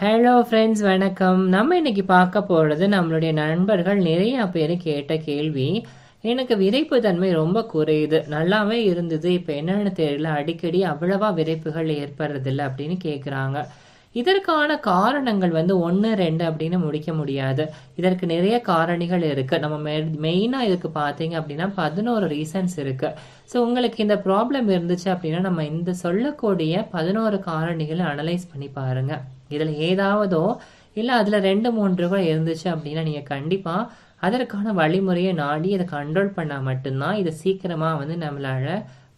hello friends வணக்கம் நம்ம இன்னைக்கு பார்க்க போகிறது நம்மளுடைய நண்பர்கள் நிறையா பேர் கேட்ட கேள்வி எனக்கு விரைப்பு தன்மை ரொம்ப குறையுது நல்லாவே இருந்தது இப்போ என்னென்னு தெரியல அடிக்கடி அவ்வளவா விரைப்புகள் ஏற்படுறதில்ல அப்படின்னு கேட்குறாங்க இதற்கான காரணங்கள் வந்து ஒன்று ரெண்டு அப்படின்னு முடிக்க முடியாது இதற்கு நிறைய காரணிகள் இருக்குது நம்ம மெ மெயினாக இதுக்கு பார்த்தீங்க அப்படின்னா பதினோரு ரீசன்ஸ் இருக்குது ஸோ உங்களுக்கு இந்த ப்ராப்ளம் இருந்துச்சு அப்படின்னா நம்ம இந்த சொல்லக்கூடிய பதினோரு காரணிகளை அனலைஸ் பண்ணி பாருங்கள் இதில் ஏதாவதோ இல்லை அதில் ரெண்டு மூன்று கூட இருந்துச்சு அப்படின்னா நீங்கள் கண்டிப்பாக அதற்கான வழிமுறையை நாடி அதை கண்ட்ரோல் பண்ணால் மட்டும்தான் இதை சீக்கிரமாக வந்து நம்மளால்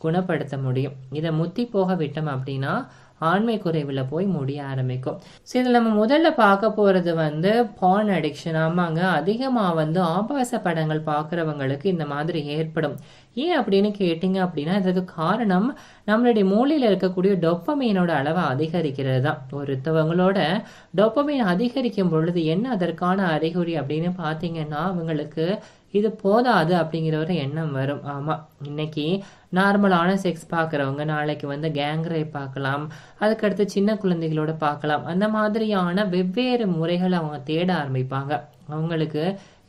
குணப்படுத்த முடியும் இதை முத்தி போக விட்டோம் அப்படின்னா ஆண்மை குறைவில் போய் முடிய ஆரம்பிக்கும் ஸோ இதில் நம்ம முதல்ல பார்க்க போகிறது வந்து பான் அடிக்ஷன் ஆமாங்க அதிகமாக வந்து ஆபாச படங்கள் பார்க்குறவங்களுக்கு இந்த மாதிரி ஏற்படும் ஏன் அப்படின்னு கேட்டிங்க அப்படின்னா இதற்கு காரணம் நம்மளுடைய மூளையில் இருக்கக்கூடிய டொப்பமீனோட அளவை அதிகரிக்கிறது தான் ஒருத்தவங்களோட டொப்பமீன் அதிகரிக்கும் பொழுது என்ன அதற்கான அறிகுறி அப்படின்னு பார்த்தீங்கன்னா அவங்களுக்கு இது போதாது அப்படிங்கிற ஒரு எண்ணம் வரும் ஆமாம் இன்னைக்கு நார்மலான செக்ஸ் பார்க்குறவங்க நாளைக்கு வந்து கேங் பார்க்கலாம் அதுக்கடுத்து சின்ன குழந்தைகளோட பார்க்கலாம் அந்த மாதிரியான வெவ்வேறு முறைகளை அவங்க தேட ஆரம்பிப்பாங்க அவங்களுக்கு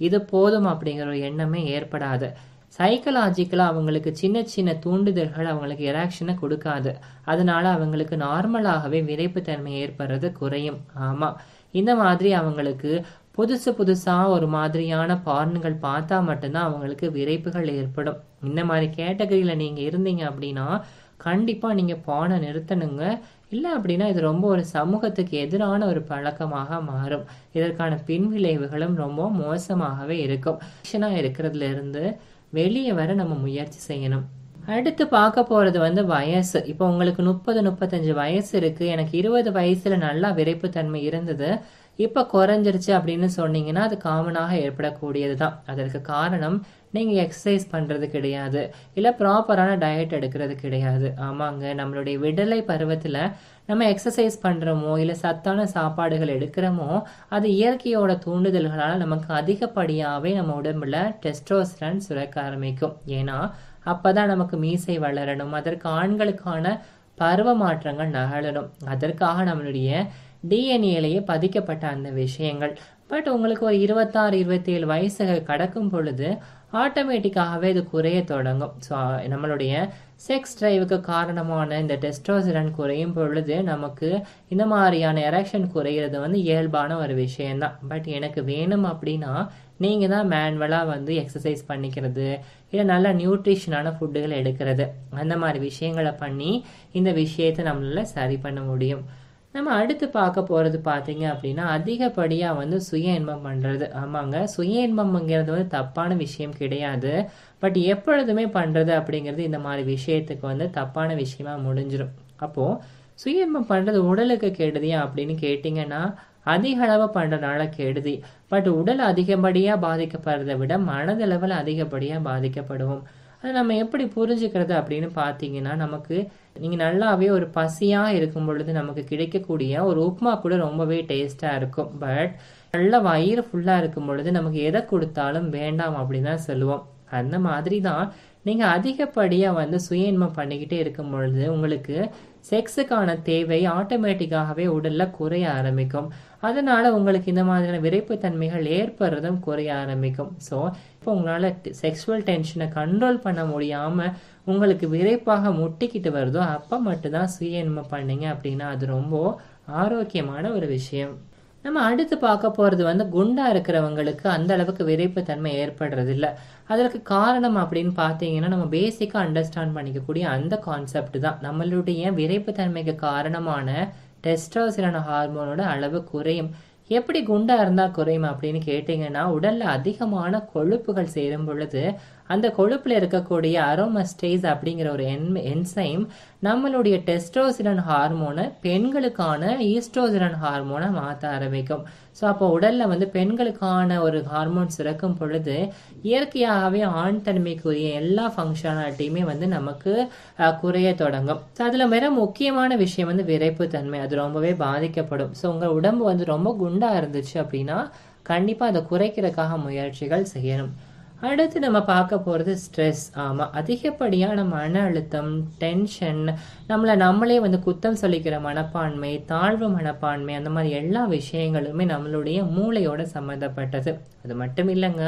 இது போதும் அப்படிங்கிற ஒரு எண்ணமே ஏற்படாது சைக்கலாஜிக்கலாக அவங்களுக்கு சின்ன சின்ன தூண்டுதல்கள் அவங்களுக்கு எராக்ஷனை கொடுக்காது அதனால அவங்களுக்கு நார்மலாகவே விரைப்புத்தன்மை ஏற்படுறது குறையும் ஆமாம் இந்த மாதிரி அவங்களுக்கு புதுசு புதுசாக ஒரு மாதிரியான பார்ன்கள் பார்த்தா மட்டும்தான் அவங்களுக்கு விரைப்புகள் ஏற்படும் இந்த மாதிரி கேட்டகரியில் நீங்கள் இருந்தீங்க அப்படின்னா கண்டிப்பாக நீங்கள் பானை நிறுத்தணுங்க இல்லை அப்படின்னா இது ரொம்ப ஒரு சமூகத்துக்கு எதிரான ஒரு பழக்கமாக மாறும் இதற்கான பின்விளைவுகளும் ரொம்ப மோசமாகவே இருக்கும் இருக்கிறதுல இருந்து வெளியே வர நம்ம முயற்சி செய்யணும் அடுத்து பார்க்க போகிறது வந்து வயசு இப்போ உங்களுக்கு முப்பது முப்பத்தஞ்சு வயசு இருக்குது எனக்கு இருபது வயசில் நல்லா விரைப்புத்தன்மை இருந்தது இப்போ குறைஞ்சிருச்சு அப்படின்னு சொன்னீங்கன்னா அது காமனாக ஏற்படக்கூடியது தான் அதற்கு காரணம் நீங்கள் எக்ஸசைஸ் பண்ணுறது கிடையாது இல்லை ப்ராப்பரான டயட் எடுக்கிறது கிடையாது ஆமாங்க நம்மளுடைய விடலை பருவத்தில் நம்ம எக்ஸசைஸ் பண்ணுறோமோ இல்லை சத்தான சாப்பாடுகள் எடுக்கிறோமோ அது இயற்கையோட தூண்டுதல்களால் நமக்கு அதிகப்படியாகவே நம்ம உடம்புல டெஸ்டோஸ்டன் சுரக்க ஆரம்பிக்கும் ஏன்னா அப்போ தான் நமக்கு மீசை வளரணும் அதற்கு ஆண்களுக்கான பருவ மாற்றங்கள் நகழணும் அதற்காக நம்மளுடைய டிஎன்ஏலேயே பதிக்கப்பட்ட அந்த விஷயங்கள் பட் உங்களுக்கு ஒரு இருபத்தாறு இருபத்தேழு வயசு கடக்கும் பொழுது ஆட்டோமேட்டிக்காகவே இது குறைய தொடங்கும் ஸோ நம்மளுடைய செக்ஸ் ட்ரைவுக்கு காரணமான இந்த டெஸ்டோசிரன் குறையும் பொழுது நமக்கு இந்த மாதிரியான எரக்ஷன் குறையிறது வந்து இயல்பான ஒரு விஷயந்தான் பட் எனக்கு வேணும் அப்படின்னா நீங்கள் தான் மேனுவலாக வந்து எக்ஸசைஸ் பண்ணிக்கிறது இல்லை நல்ல நியூட்ரிஷனான ஃபுட்டுகள் எடுக்கிறது அந்த மாதிரி விஷயங்களை பண்ணி இந்த விஷயத்தை நம்மளால் சரி பண்ண முடியும் நம்ம அடுத்து பார்க்க போகிறது பார்த்தீங்க அப்படின்னா அதிகப்படியாக வந்து சுய இன்பம் பண்ணுறது ஆமாங்க சுய இன்பம்ங்கிறது வந்து தப்பான விஷயம் கிடையாது பட் எப்பொழுதுமே பண்ணுறது அப்படிங்கிறது இந்த மாதிரி விஷயத்துக்கு வந்து தப்பான விஷயமா முடிஞ்சிடும் அப்போது சுய இன்பம் பண்ணுறது உடலுக்கு கெடுதியா அப்படின்னு கேட்டிங்கன்னா அதிக அளவு பண்ணுறதுனால கெடுதி பட் உடல் அதிகப்படியாக பாதிக்கப்படுறதை விட மனதளவில் அதிகப்படியாக பாதிக்கப்படுவோம் அதை நம்ம எப்படி புரிஞ்சுக்கிறது அப்படின்னு பார்த்தீங்கன்னா நமக்கு நீங்கள் நல்லாவே ஒரு பசியாக இருக்கும் பொழுது நமக்கு கிடைக்கக்கூடிய ஒரு உப்புமா கூட ரொம்பவே டேஸ்ட்டாக இருக்கும் பட் நல்ல வயிறு ஃபுல்லாக இருக்கும் பொழுது நமக்கு எதை கொடுத்தாலும் வேண்டாம் அப்படின்னு தான் சொல்லுவோம் அந்த மாதிரி தான் நீங்கள் அதிகப்படியாக வந்து சுய இன்பம் பண்ணிக்கிட்டே இருக்கும் பொழுது உங்களுக்கு செக்ஸுக்கான தேவை ஆட்டோமேட்டிக்காகவே உடலில் குறைய ஆரம்பிக்கும் அதனால் உங்களுக்கு இந்த மாதிரியான விரைப்புத்தன்மைகள் ஏற்படுறதும் குறைய ஆரம்பிக்கும் ஸோ இப்போ உங்களால் செக்ஸுவல் டென்ஷனை கண்ட்ரோல் பண்ண முடியாமல் உங்களுக்கு விரைப்பாக முட்டிக்கிட்டு வருதோ அப்போ மட்டும்தான் சுயன்மை பண்ணீங்க அப்படின்னா அது ரொம்ப ஆரோக்கியமான ஒரு விஷயம் நம்ம அடுத்து பார்க்க போகிறது வந்து குண்டாக இருக்கிறவங்களுக்கு அந்த அளவுக்கு விரைப்பு தன்மை ஏற்படுறதில்ல அதற்கு காரணம் அப்படின்னு பார்த்தீங்கன்னா நம்ம பேசிக்காக அண்டர்ஸ்டாண்ட் பண்ணிக்கக்கூடிய அந்த கான்செப்ட் தான் நம்மளுடைய விரைப்பு தன்மைக்கு காரணமான டெஸ்ட்ராசிரான ஹார்மோனோட அளவு குறையும் எப்படி குண்டா இருந்தால் குறையும் அப்படின்னு கேட்டிங்கன்னா உடலில் அதிகமான கொழுப்புகள் சேரும் பொழுது அந்த கொழுப்பில் இருக்கக்கூடிய அரோமஸ்டேஸ் அப்படிங்கிற ஒரு என் என்சைம் நம்மளுடைய டெஸ்டோசிரன் ஹார்மோனை பெண்களுக்கான ஈஸ்ட்ரோசிரன் ஹார்மோனை மாற்ற ஆரம்பிக்கும் ஸோ அப்போ உடலில் வந்து பெண்களுக்கான ஒரு ஹார்மோன் சுரக்கும் பொழுது இயற்கையாகவே ஆண் தன்மைக்குரிய எல்லா ஃபங்க்ஷனாலிட்டியுமே வந்து நமக்கு குறைய தொடங்கும் ஸோ அதில் மிக முக்கியமான விஷயம் வந்து விரைப்பு தன்மை அது ரொம்பவே பாதிக்கப்படும் ஸோ உங்கள் உடம்பு வந்து ரொம்ப குண்டாக இருந்துச்சு அப்படின்னா கண்டிப்பாக அதை குறைக்கிறதுக்காக முயற்சிகள் செய்யணும் அடுத்து நம்ம பார்க்க போகிறது ஸ்ட்ரெஸ் ஆமாம் அதிகப்படியான மன அழுத்தம் டென்ஷன் நம்மளை நம்மளே வந்து குத்தம் சொல்லிக்கிற மனப்பான்மை தாழ்வு மனப்பான்மை அந்த மாதிரி எல்லா விஷயங்களுமே நம்மளுடைய மூளையோட சம்மந்தப்பட்டது அது மட்டும் இல்லைங்க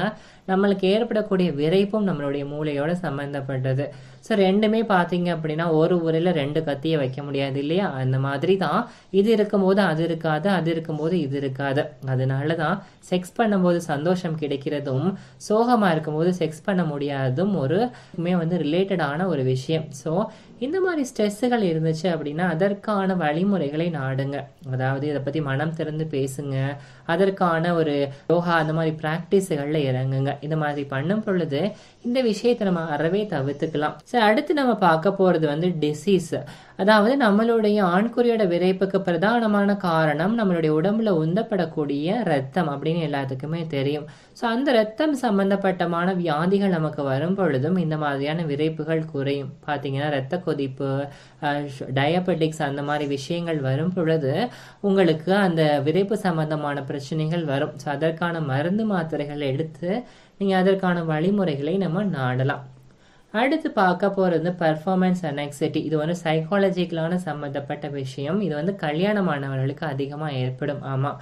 நம்மளுக்கு ஏற்படக்கூடிய விரைப்பும் நம்மளுடைய மூளையோட சம்மந்தப்பட்டது ஸோ ரெண்டுமே பார்த்தீங்க அப்படின்னா ஒரு ஊரில் ரெண்டு கத்தியை வைக்க முடியாது இல்லையா அந்த மாதிரி தான் இது இருக்கும்போது அது இருக்காது அது இருக்கும்போது இது இருக்காது அதனால தான் செக்ஸ் பண்ணும்போது சந்தோஷம் கிடைக்கிறதும் சோகமாக இருக்கும்போது செக்ஸ் பண்ண முடியாததும் ஒருமே வந்து ரிலேட்டடான ஒரு விஷயம் ஸோ இந்த மாதிரி ஸ்ட்ரெஸ்ஸுகள் இருந்துச்சு அப்படின்னா அதற்கான வழிமுறைகளை நாடுங்க அதாவது இதை பற்றி மனம் திறந்து பேசுங்க அதற்கான ஒரு யோகா அந்த மாதிரி ப்ராக்டிஸுகளில் இறங்குங்க இந்த மாதிரி பண்ணும் பொழுது இந்த விஷயத்தை நம்ம அறவே தவிர்த்துக்கலாம் ஸோ அடுத்து நம்ம பார்க்க போகிறது வந்து டிசீஸ் அதாவது நம்மளுடைய ஆண்குறியோட விரைப்புக்கு பிரதானமான காரணம் நம்மளுடைய உடம்புல உந்தப்படக்கூடிய ரத்தம் அப்படின்னு எல்லாத்துக்குமே தெரியும் ஸோ அந்த ரத்தம் சம்பந்தப்பட்டமான வியாதிகள் நமக்கு வரும் பொழுதும் இந்த மாதிரியான விரைப்புகள் குறையும் பார்த்தீங்கன்னா ரத்த கொதிப்பு டயபெட்டிக்ஸ் அந்த மாதிரி விஷயங்கள் வரும் பொழுது உங்களுக்கு அந்த விரைப்பு சம்பந்தமான பிரச்சனைகள் வரும் ஸோ அதற்கான மருந்து மாத்திரைகளை எடுத்து நீங்கள் அதற்கான வழிமுறைகளை நம்ம நாடலாம் அடுத்து பார்க்க போகிறது பர்ஃபார்மன்ஸ் அனெக்சிட்டி இது வந்து சைக்காலஜிக்கலான சம்மந்தப்பட்ட விஷயம் இது வந்து கல்யாணமானவர்களுக்கு அதிகமாக ஏற்படும் ஆமாம்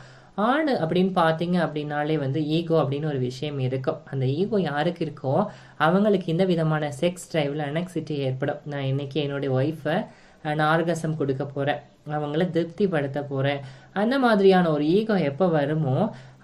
ஆண் அப்படின்னு பார்த்தீங்க அப்படின்னாலே வந்து ஈகோ அப்படின்னு ஒரு விஷயம் இருக்கும் அந்த ஈகோ யாருக்கு இருக்கோ அவங்களுக்கு இந்த விதமான செக்ஸ் ட்ரைவில் அனெக்சிட்டி ஏற்படும் நான் இன்னைக்கு என்னுடைய ஒய்ஃபை நார்கசம் கொடுக்க போகிறேன் அவங்கள திருப்திப்படுத்த போகிறேன் அந்த மாதிரியான ஒரு ஈகோ எப்போ வருமோ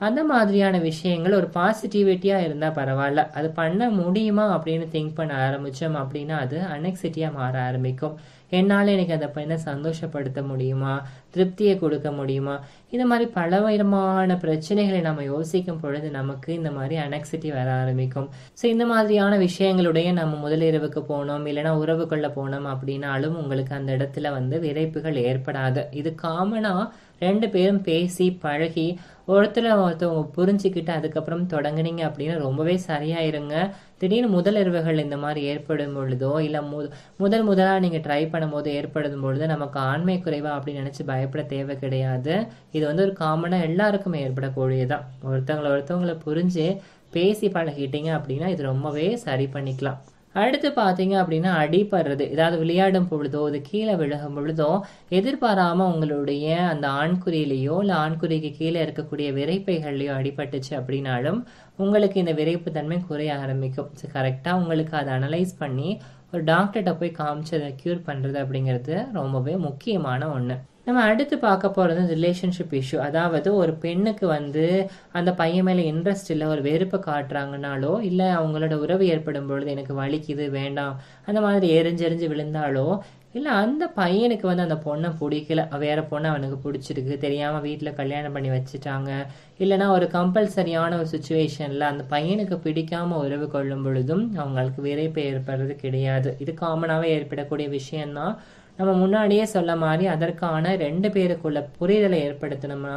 அந்த மாதிரியான விஷயங்கள் ஒரு பாசிட்டிவிட்டியாக இருந்தால் பரவாயில்ல அது பண்ண முடியுமா அப்படின்னு திங்க் பண்ண ஆரம்பித்தோம் அப்படின்னா அது அனெக்சிட்டியாக மாற ஆரம்பிக்கும் என்னால் எனக்கு அதை பையனை சந்தோஷப்படுத்த முடியுமா திருப்தியை கொடுக்க முடியுமா இந்த மாதிரி பலவிதமான பிரச்சனைகளை நம்ம யோசிக்கும் பொழுது நமக்கு இந்த மாதிரி அனெக்சிட்டி வர ஆரம்பிக்கும் ஸோ இந்த மாதிரியான விஷயங்களுடைய நம்ம முதலிரவுக்கு போனோம் இல்லைனா உறவுக்குள்ளே போனோம் அப்படின்னாலும் உங்களுக்கு அந்த இடத்துல வந்து விரைப்புகள் ஏற்படாது இது காமனாக ரெண்டு பேரும் பேசி பழகி ஒருத்தர் ஒருத்தவங்க புரிஞ்சுக்கிட்டு அதுக்கப்புறம் தொடங்குனீங்க அப்படின்னா ரொம்பவே சரியாயிருங்க திடீர்னு முதல் இரவுகள் இந்த மாதிரி ஏற்படும் பொழுதோ இல்லை மு முதல் முதலாக நீங்கள் ட்ரை பண்ணும்போது ஏற்படும் பொழுது நமக்கு ஆண்மை குறைவா அப்படின்னு நினச்சி பயப்பட தேவை கிடையாது இது வந்து ஒரு காமனாக எல்லாருக்குமே ஏற்படக்கூடியதான் ஒருத்தவங்களை ஒருத்தவங்களை புரிஞ்சு பேசி பழகிட்டீங்க அப்படின்னா இது ரொம்பவே சரி பண்ணிக்கலாம் அடுத்து பார்த்தீங்க அப்படின்னா அடிபடுறது ஏதாவது விளையாடும் பொழுதோ இது கீழே விழுகும் பொழுதோ எதிர்பாராமல் உங்களுடைய அந்த ஆண்குறியிலேயோ இல்லை ஆண்குறிக்கு கீழே இருக்கக்கூடிய விரைப்பைகள்லையோ அடிபட்டுச்சு அப்படின்னாலும் உங்களுக்கு இந்த விரைப்பு தன்மை குறைய ஆரம்பிக்கும் ஸோ கரெக்டாக உங்களுக்கு அதை அனலைஸ் பண்ணி ஒரு டாக்டர்கிட்ட போய் காமிச்சு அதை க்யூர் பண்ணுறது அப்படிங்கிறது ரொம்பவே முக்கியமான ஒன்று நம்ம அடுத்து பார்க்க போகிறது ரிலேஷன்ஷிப் இஷ்யூ அதாவது ஒரு பெண்ணுக்கு வந்து அந்த பையன் மேலே இன்ட்ரெஸ்ட் இல்லை ஒரு வெறுப்பை காட்டுறாங்கனாலோ இல்லை அவங்களோட உறவு ஏற்படும் பொழுது எனக்கு வலிக்குது வேண்டாம் அந்த மாதிரி எரிஞ்செறிஞ்சு விழுந்தாலோ இல்லை அந்த பையனுக்கு வந்து அந்த பொண்ணை பிடிக்கல வேறு பொண்ணை அவனுக்கு பிடிச்சிருக்கு தெரியாமல் வீட்டில் கல்யாணம் பண்ணி வச்சுட்டாங்க இல்லைனா ஒரு கம்பல்சரியான ஒரு சுச்சுவேஷனில் அந்த பையனுக்கு பிடிக்காமல் உறவு கொள்ளும் பொழுதும் அவங்களுக்கு விரைப்பு ஏற்படுறது கிடையாது இது காமனாகவே ஏற்படக்கூடிய விஷயந்தான் நம்ம முன்னாடியே சொல்ல மாதிரி அதற்கான ரெண்டு பேருக்குள்ள புரிதலை ஏற்படுத்தணும்னா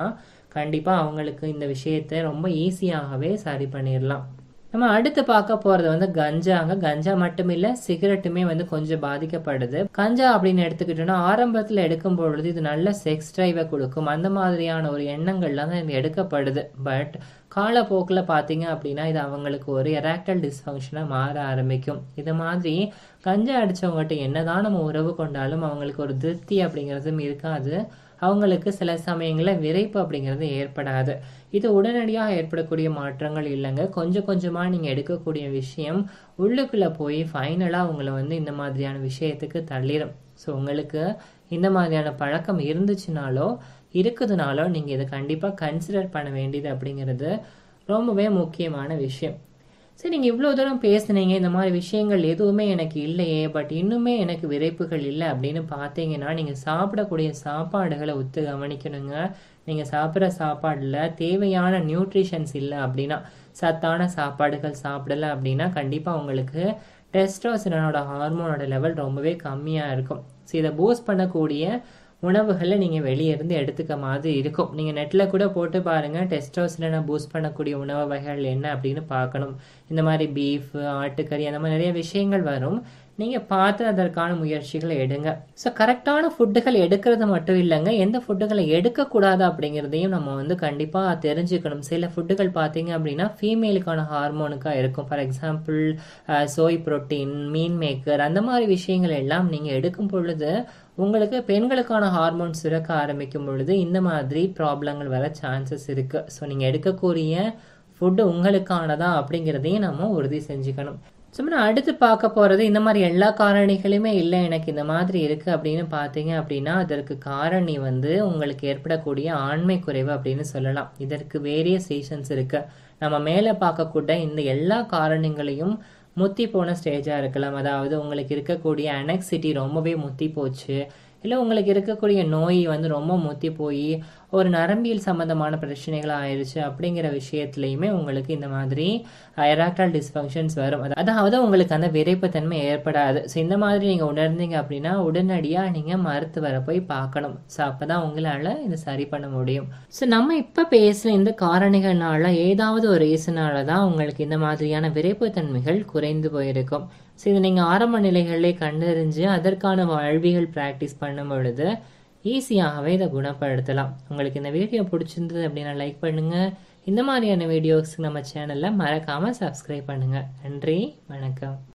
கண்டிப்பாக அவங்களுக்கு இந்த விஷயத்தை ரொம்ப ஈஸியாகவே சரி பண்ணிடலாம் நம்ம அடுத்து பார்க்க போறது வந்து கஞ்சாங்க கஞ்சா மட்டும் இல்ல சிகரெட்டுமே வந்து கொஞ்சம் பாதிக்கப்படுது கஞ்சா அப்படின்னு எடுத்துக்கிட்டோம்னா ஆரம்பத்துல எடுக்கும் பொழுது இது நல்ல செக்ஸ் டிரைவை கொடுக்கும் அந்த மாதிரியான ஒரு எண்ணங்கள்லாம் தான் இது எடுக்கப்படுது பட் காலப்போக்கில் பார்த்தீங்க அப்படின்னா இது அவங்களுக்கு ஒரு எராக்டல் டிஸ்ஃபங்க்ஷனாக மாற ஆரம்பிக்கும் இது மாதிரி கஞ்சா அடித்தவங்ககிட்ட என்னதான் நம்ம உறவு கொண்டாலும் அவங்களுக்கு ஒரு திருப்தி அப்படிங்கிறதும் இருக்காது அவங்களுக்கு சில சமயங்களில் விரைப்பு அப்படிங்கிறது ஏற்படாது இது உடனடியாக ஏற்படக்கூடிய மாற்றங்கள் இல்லைங்க கொஞ்சம் கொஞ்சமாக நீங்கள் எடுக்கக்கூடிய விஷயம் உள்ளுக்குள்ளே போய் ஃபைனலாக உங்களை வந்து இந்த மாதிரியான விஷயத்துக்கு தள்ளிடும் ஸோ உங்களுக்கு இந்த மாதிரியான பழக்கம் இருந்துச்சுனாலோ இருக்குதுனாலோ நீங்கள் இதை கண்டிப்பாக கன்சிடர் பண்ண வேண்டியது அப்படிங்கிறது ரொம்பவே முக்கியமான விஷயம் சரி நீங்கள் இவ்வளோ தூரம் பேசுனீங்க இந்த மாதிரி விஷயங்கள் எதுவுமே எனக்கு இல்லையே பட் இன்னுமே எனக்கு விரைப்புகள் இல்லை அப்படின்னு பார்த்தீங்கன்னா நீங்கள் சாப்பிடக்கூடிய சாப்பாடுகளை ஒத்து கவனிக்கணுங்க நீங்கள் சாப்பிட்ற சாப்பாடில் தேவையான நியூட்ரிஷன்ஸ் இல்லை அப்படின்னா சத்தான சாப்பாடுகள் சாப்பிடலை அப்படின்னா கண்டிப்பாக உங்களுக்கு டெஸ்டோசினோட ஹார்மோனோட லெவல் ரொம்பவே கம்மியாக இருக்கும் ஸோ இதை பூஸ்ட் பண்ணக்கூடிய உணவுகளை நீங்கள் வெளியே இருந்து எடுத்துக்க மாதிரி இருக்கும் நீங்கள் நெட்டில் கூட போட்டு பாருங்கள் டெஸ்டோஸ்லனை பூஸ்ட் பண்ணக்கூடிய உணவு வகைகள் என்ன அப்படின்னு பார்க்கணும் இந்த மாதிரி பீஃப் ஆட்டுக்கறி அந்த மாதிரி நிறைய விஷயங்கள் வரும் நீங்கள் பார்த்து அதற்கான முயற்சிகளை எடுங்க ஸோ கரெக்டான ஃபுட்டுகள் எடுக்கிறது மட்டும் இல்லைங்க எந்த ஃபுட்டுகளை எடுக்கக்கூடாது அப்படிங்கிறதையும் நம்ம வந்து கண்டிப்பாக தெரிஞ்சுக்கணும் சில ஃபுட்டுகள் பார்த்தீங்க அப்படின்னா ஃபீமேலுக்கான ஹார்மோனுக்காக இருக்கும் for example soy protein meal maker அந்த மாதிரி விஷயங்கள் எல்லாம் நீங்கள் எடுக்கும் பொழுது உங்களுக்கு பெண்களுக்கான ஹார்மோன் சுரக்க ஆரம்பிக்கும் பொழுது இந்த மாதிரி ப்ராப்ளங்கள் வர சான்சஸ் இருக்குது ஸோ நீங்கள் எடுக்கக்கூடிய ஃபுட்டு உங்களுக்கானதா அப்படிங்கிறதையும் நம்ம உறுதி செஞ்சுக்கணும் சும்மா அடுத்து பார்க்க போகிறது இந்த மாதிரி எல்லா காரணிகளுமே இல்லை எனக்கு இந்த மாதிரி இருக்குது அப்படின்னு பார்த்தீங்க அப்படின்னா அதற்கு காரணி வந்து உங்களுக்கு ஏற்படக்கூடிய ஆண்மை குறைவு அப்படின்னு சொல்லலாம் இதற்கு வேரியஸ் சீசன்ஸ் இருக்குது நம்ம மேலே பார்க்கக்கூட இந்த எல்லா காரணங்களையும் முத்தி போன ஸ்டேஜாக இருக்கலாம் அதாவது உங்களுக்கு இருக்கக்கூடிய அனெக்சிட்டி ரொம்பவே முத்தி போச்சு இல்லை உங்களுக்கு இருக்கக்கூடிய நோய் வந்து ரொம்ப முத்தி போய் ஒரு நரம்பியல் சம்மந்தமான பிரச்சனைகள் ஆயிடுச்சு அப்படிங்கிற விஷயத்துலையுமே உங்களுக்கு இந்த மாதிரி எராக்டால் டிஸ்ஃபங்க்ஷன்ஸ் வரும் அதாவது உங்களுக்கு அந்த விரைப்புத்தன்மை ஏற்படாது ஸோ இந்த மாதிரி நீங்கள் உணர்ந்தீங்க அப்படின்னா உடனடியாக நீங்கள் மருத்துவரை போய் பார்க்கணும் ஸோ அப்போ தான் உங்களால் இதை சரி பண்ண முடியும் ஸோ நம்ம இப்போ பேசின இந்த காரணிகள்னால ஏதாவது ஒரு ரீசனால தான் உங்களுக்கு இந்த மாதிரியான விரைப்புத்தன்மைகள் குறைந்து போயிருக்கும் ஸோ இது நீங்கள் ஆரம்ப நிலைகளிலே கண்டறிஞ்சு அதற்கான வாழ்விகள் ப்ராக்டிஸ் பண்ணும் பொழுது ஈஸியாகவே இதை குணப்படுத்தலாம் உங்களுக்கு இந்த வீடியோ பிடிச்சிருந்தது அப்படின்னா லைக் பண்ணுங்கள் இந்த மாதிரியான வீடியோஸ் நம்ம சேனலில் மறக்காமல் சப்ஸ்கிரைப் பண்ணுங்கள் நன்றி வணக்கம்